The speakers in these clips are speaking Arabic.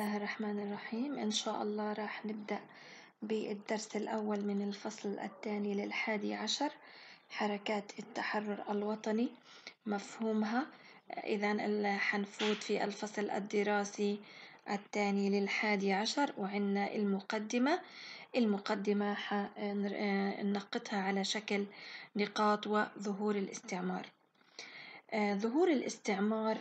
الله الرحمن الرحيم إن شاء الله راح نبدأ بالدرس الأول من الفصل الثاني للحادي عشر حركات التحرر الوطني مفهومها إذا حنفوت في الفصل الدراسي الثاني للحادي عشر وعنا المقدمة المقدمة حنلقطها آه، على شكل نقاط وظهور الاستعمار آه، ظهور الاستعمار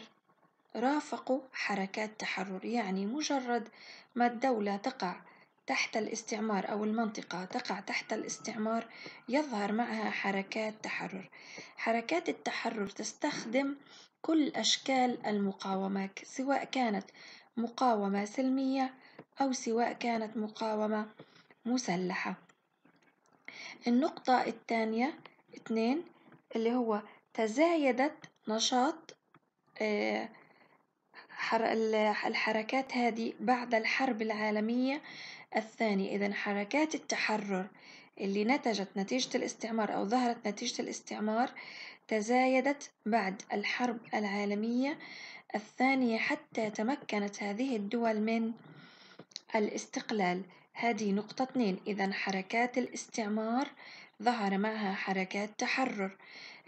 رافقوا حركات تحرر يعني مجرد ما الدولة تقع تحت الاستعمار أو المنطقة تقع تحت الاستعمار يظهر معها حركات تحرر حركات التحرر تستخدم كل أشكال المقاومة سواء كانت مقاومة سلمية أو سواء كانت مقاومة مسلحة النقطة الثانية اثنين اللي هو تزايدت نشاط آه، الحركات هذه بعد الحرب العالمية الثانية إذا حركات التحرر اللي نتجت نتيجة الاستعمار أو ظهرت نتيجة الاستعمار تزايدت بعد الحرب العالمية الثانية حتى تمكنت هذه الدول من الاستقلال هذه نقطة اثنين إذا حركات الاستعمار ظهر معها حركات تحرر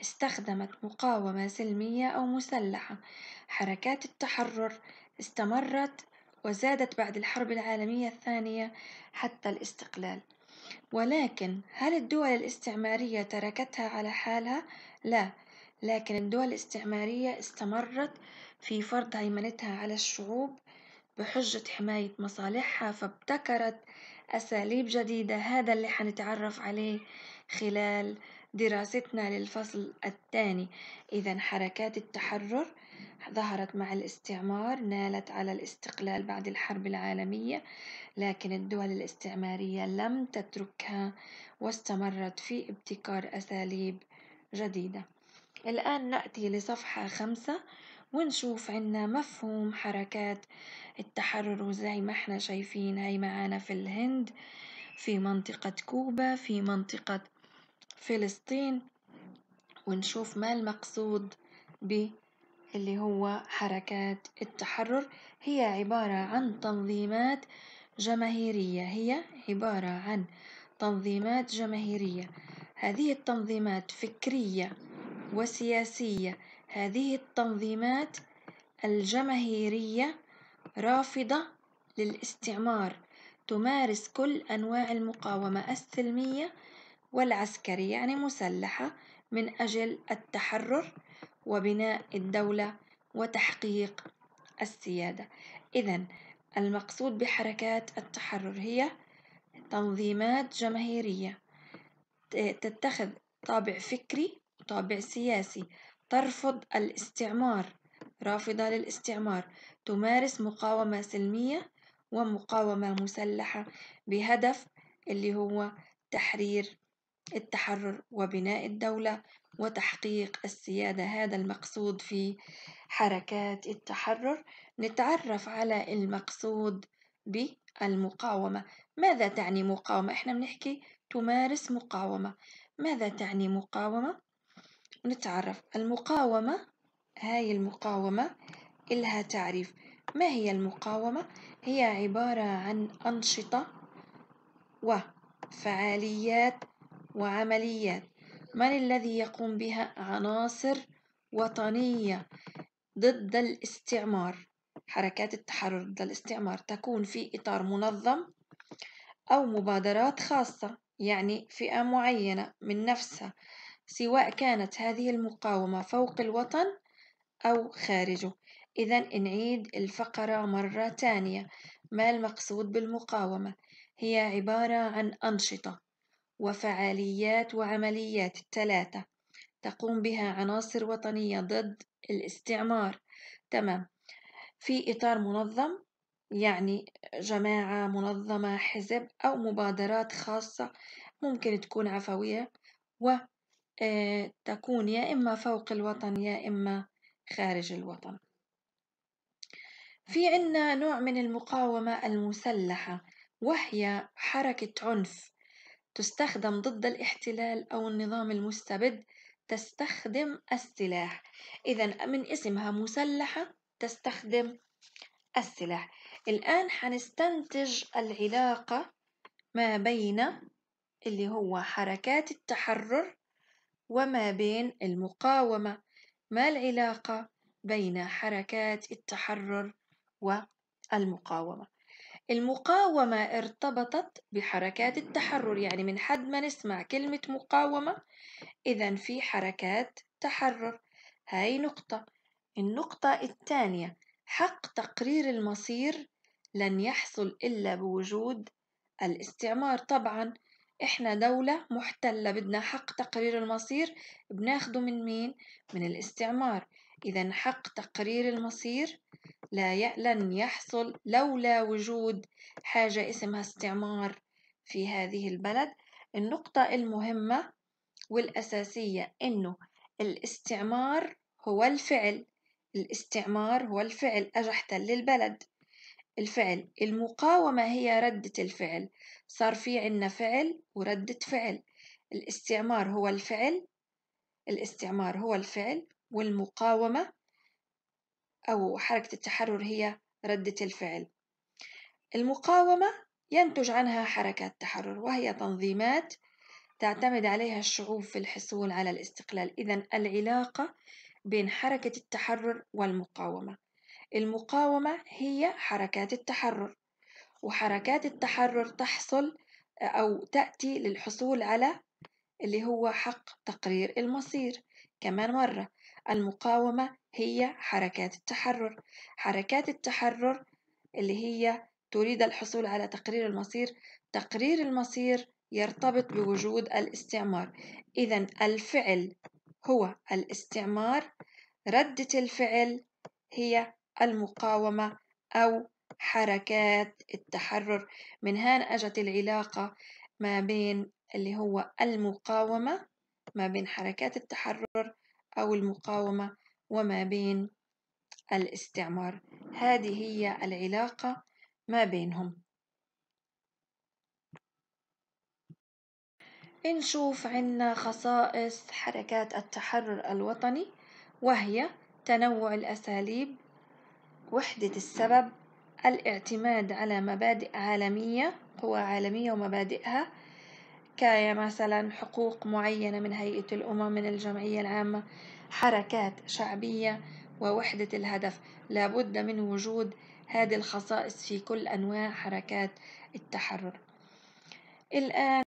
استخدمت مقاومة سلمية أو مسلحة، حركات التحرر استمرت وزادت بعد الحرب العالمية الثانية حتى الاستقلال، ولكن هل الدول الاستعمارية تركتها على حالها؟ لا، لكن الدول الاستعمارية استمرت في فرض هيمنتها على الشعوب بحجة حماية مصالحها، فابتكرت أساليب جديدة، هذا اللي حنتعرف عليه خلال دراستنا للفصل الثاني إذا حركات التحرر ظهرت مع الاستعمار نالت على الاستقلال بعد الحرب العالمية لكن الدول الاستعمارية لم تتركها واستمرت في ابتكار أساليب جديدة الآن نأتي لصفحة خمسة ونشوف عنا مفهوم حركات التحرر وزي ما احنا شايفين هاي معانا في الهند في منطقة كوبا في منطقة فلسطين ونشوف ما المقصود اللي هو حركات التحرر هي عبارة عن تنظيمات جماهيرية هي عبارة عن تنظيمات جماهيرية هذه التنظيمات فكرية وسياسية هذه التنظيمات الجماهيرية رافضة للاستعمار تمارس كل أنواع المقاومة السلمية والعسكرية يعني مسلحة من أجل التحرر وبناء الدولة وتحقيق السيادة إذا المقصود بحركات التحرر هي تنظيمات جماهيرية تتخذ طابع فكري وطابع سياسي ترفض الاستعمار رافضة للاستعمار تمارس مقاومة سلمية ومقاومة مسلحة بهدف اللي هو تحرير التحرر وبناء الدولة وتحقيق السيادة هذا المقصود في حركات التحرر نتعرف على المقصود بالمقاومة ماذا تعني مقاومة؟ احنا بنحكي تمارس مقاومة ماذا تعني مقاومة؟ نتعرف المقاومة هاي المقاومة إلها تعريف ما هي المقاومة؟ هي عبارة عن أنشطة وفعاليات وعمليات من الذي يقوم بها عناصر وطنية ضد الاستعمار حركات التحرر ضد الاستعمار تكون في إطار منظم أو مبادرات خاصة يعني فئة معينة من نفسها سواء كانت هذه المقاومة فوق الوطن أو خارجه إذا نعيد الفقرة مرة تانية ما المقصود بالمقاومة هي عبارة عن أنشطة وفعاليات وعمليات التلاتة تقوم بها عناصر وطنية ضد الاستعمار تمام في إطار منظم يعني جماعة منظمة حزب أو مبادرات خاصة ممكن تكون عفوية وتكون آه، يا إما فوق الوطن يا إما خارج الوطن في عنا نوع من المقاومة المسلحة وهي حركة عنف تستخدم ضد الاحتلال أو النظام المستبد تستخدم السلاح إذا من اسمها مسلحة تستخدم السلاح الآن حنستنتج العلاقة ما بين اللي هو حركات التحرر وما بين المقاومة ما العلاقة بين حركات التحرر والمقاومة المقاومة ارتبطت بحركات التحرر يعني من حد ما نسمع كلمة مقاومة إذا في حركات تحرر هاي نقطة النقطة الثانية حق تقرير المصير لن يحصل إلا بوجود الاستعمار طبعا إحنا دولة محتلة بدنا حق تقرير المصير بناخده من مين؟ من الاستعمار إذا حق تقرير المصير لا لن يحصل لولا وجود حاجة اسمها استعمار في هذه البلد النقطة المهمة والأساسية إنه الاستعمار هو الفعل الاستعمار هو الفعل أجا احتل البلد الفعل المقاومة هي ردة الفعل صار في عنا فعل وردة فعل الاستعمار هو الفعل الاستعمار هو الفعل والمقاومة أو حركة التحرر هي ردة الفعل المقاومة ينتج عنها حركات تحرر وهي تنظيمات تعتمد عليها الشعوب في الحصول على الاستقلال إذا العلاقة بين حركة التحرر والمقاومة المقاومة هي حركات التحرر وحركات التحرر تحصل أو تأتي للحصول على اللي هو حق تقرير المصير كمان مرة المقاومة هي حركات التحرر حركات التحرر اللي هي تريد الحصول على تقرير المصير تقرير المصير يرتبط بوجود الاستعمار إذا الفعل هو الاستعمار ردة الفعل هي المقاومة أو حركات التحرر من هان أجت العلاقة ما بين اللي هو المقاومة ما بين حركات التحرر أو المقاومة وما بين الاستعمار هذه هي العلاقة ما بينهم نشوف عنا خصائص حركات التحرر الوطني وهي تنوع الأساليب وحدة السبب الاعتماد على مبادئ عالمية قوى عالمية ومبادئها حكاية مثلا حقوق معينة من هيئة الأمم من الجمعية العامة حركات شعبية ووحدة الهدف لابد من وجود هذه الخصائص في كل أنواع حركات التحرر الآن